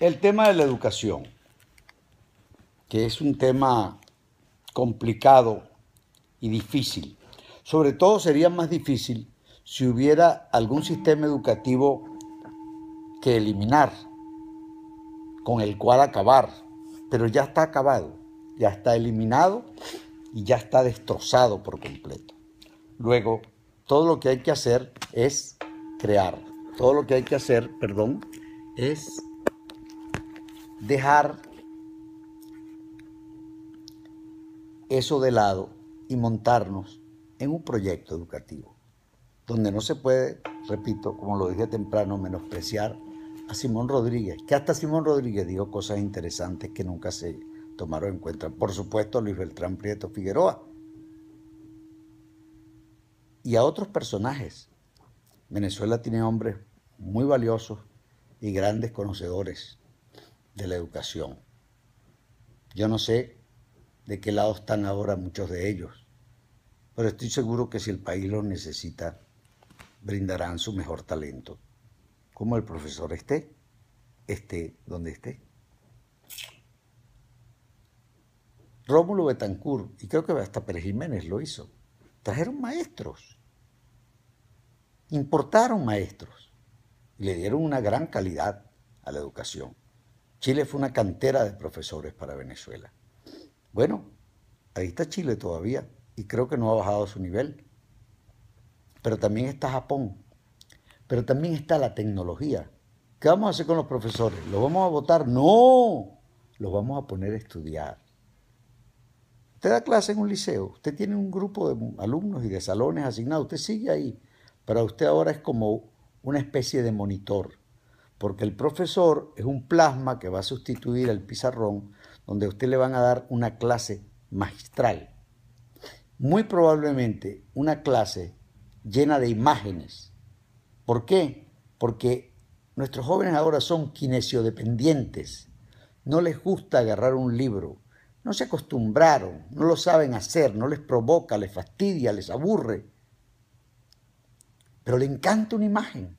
El tema de la educación, que es un tema complicado y difícil. Sobre todo sería más difícil si hubiera algún sistema educativo que eliminar, con el cual acabar, pero ya está acabado, ya está eliminado y ya está destrozado por completo. Luego, todo lo que hay que hacer es crear, todo lo que hay que hacer, perdón, es dejar eso de lado y montarnos en un proyecto educativo, donde no se puede, repito, como lo dije temprano, menospreciar a Simón Rodríguez, que hasta Simón Rodríguez dijo cosas interesantes que nunca se tomaron en cuenta. Por supuesto, Luis Beltrán Prieto Figueroa y a otros personajes. Venezuela tiene hombres muy valiosos y grandes conocedores de la educación. Yo no sé de qué lado están ahora muchos de ellos, pero estoy seguro que si el país lo necesita, brindarán su mejor talento, como el profesor esté, esté donde esté. Rómulo Betancourt, y creo que hasta Pérez Jiménez lo hizo, trajeron maestros, importaron maestros y le dieron una gran calidad a la educación. Chile fue una cantera de profesores para Venezuela. Bueno, ahí está Chile todavía y creo que no ha bajado su nivel. Pero también está Japón, pero también está la tecnología. ¿Qué vamos a hacer con los profesores? ¿Los vamos a votar? No, los vamos a poner a estudiar. Usted da clase en un liceo, usted tiene un grupo de alumnos y de salones asignados, usted sigue ahí, para usted ahora es como una especie de monitor porque el profesor es un plasma que va a sustituir al pizarrón donde a usted le van a dar una clase magistral. Muy probablemente una clase llena de imágenes. ¿Por qué? Porque nuestros jóvenes ahora son kinesiodependientes. No les gusta agarrar un libro. No se acostumbraron, no lo saben hacer, no les provoca, les fastidia, les aburre. Pero le encanta una imagen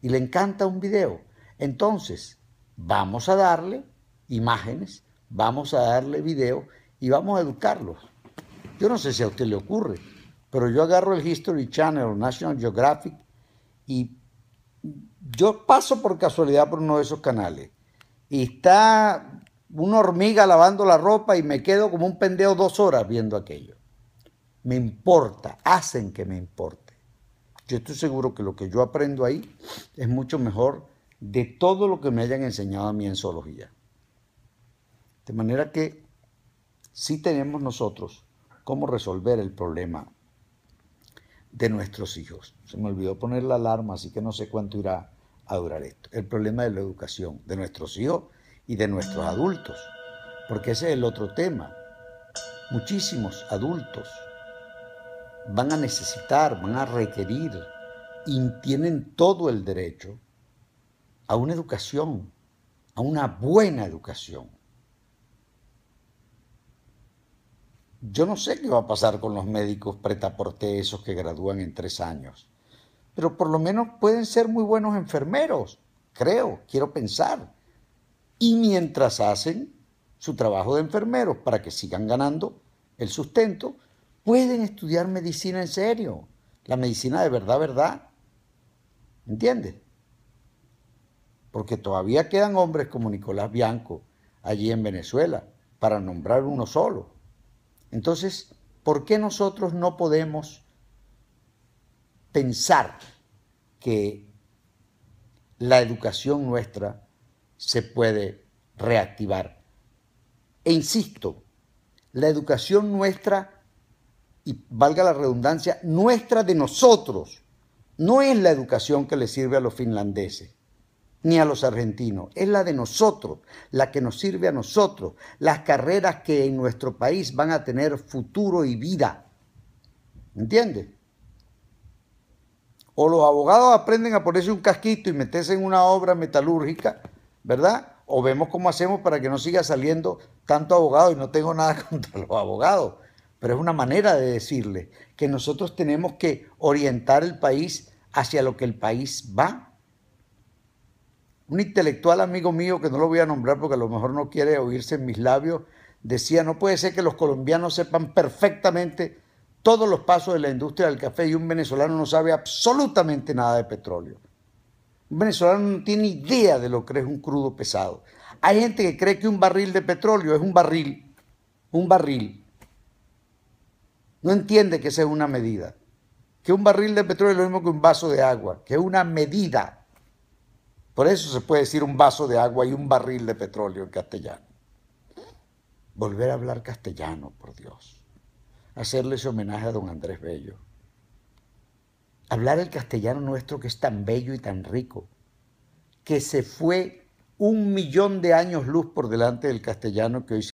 y le encanta un video entonces, vamos a darle imágenes, vamos a darle video y vamos a educarlos. Yo no sé si a usted le ocurre, pero yo agarro el History Channel National Geographic y yo paso por casualidad por uno de esos canales y está una hormiga lavando la ropa y me quedo como un pendejo dos horas viendo aquello. Me importa, hacen que me importe. Yo estoy seguro que lo que yo aprendo ahí es mucho mejor de todo lo que me hayan enseñado a mí en zoología. De manera que sí tenemos nosotros cómo resolver el problema de nuestros hijos. Se me olvidó poner la alarma, así que no sé cuánto irá a durar esto. El problema de la educación de nuestros hijos y de nuestros adultos, porque ese es el otro tema. Muchísimos adultos van a necesitar, van a requerir y tienen todo el derecho a una educación, a una buena educación. Yo no sé qué va a pasar con los médicos pretaporte esos que gradúan en tres años, pero por lo menos pueden ser muy buenos enfermeros, creo, quiero pensar. Y mientras hacen su trabajo de enfermeros para que sigan ganando el sustento, pueden estudiar medicina en serio, la medicina de verdad, verdad. ¿Entiendes? porque todavía quedan hombres como Nicolás Bianco allí en Venezuela, para nombrar uno solo. Entonces, ¿por qué nosotros no podemos pensar que la educación nuestra se puede reactivar? E insisto, la educación nuestra, y valga la redundancia, nuestra de nosotros, no es la educación que le sirve a los finlandeses ni a los argentinos, es la de nosotros, la que nos sirve a nosotros, las carreras que en nuestro país van a tener futuro y vida. ¿Entiendes? O los abogados aprenden a ponerse un casquito y meterse en una obra metalúrgica, ¿verdad? O vemos cómo hacemos para que no siga saliendo tanto abogado y no tengo nada contra los abogados, pero es una manera de decirle que nosotros tenemos que orientar el país hacia lo que el país va. Un intelectual amigo mío, que no lo voy a nombrar porque a lo mejor no quiere oírse en mis labios, decía, no puede ser que los colombianos sepan perfectamente todos los pasos de la industria del café y un venezolano no sabe absolutamente nada de petróleo. Un venezolano no tiene idea de lo que es un crudo pesado. Hay gente que cree que un barril de petróleo es un barril, un barril. No entiende que esa es una medida. Que un barril de petróleo es lo mismo que un vaso de agua, que es una medida. Por eso se puede decir un vaso de agua y un barril de petróleo en castellano. Volver a hablar castellano, por Dios. Hacerle ese homenaje a don Andrés Bello. Hablar el castellano nuestro que es tan bello y tan rico, que se fue un millón de años luz por delante del castellano que hoy se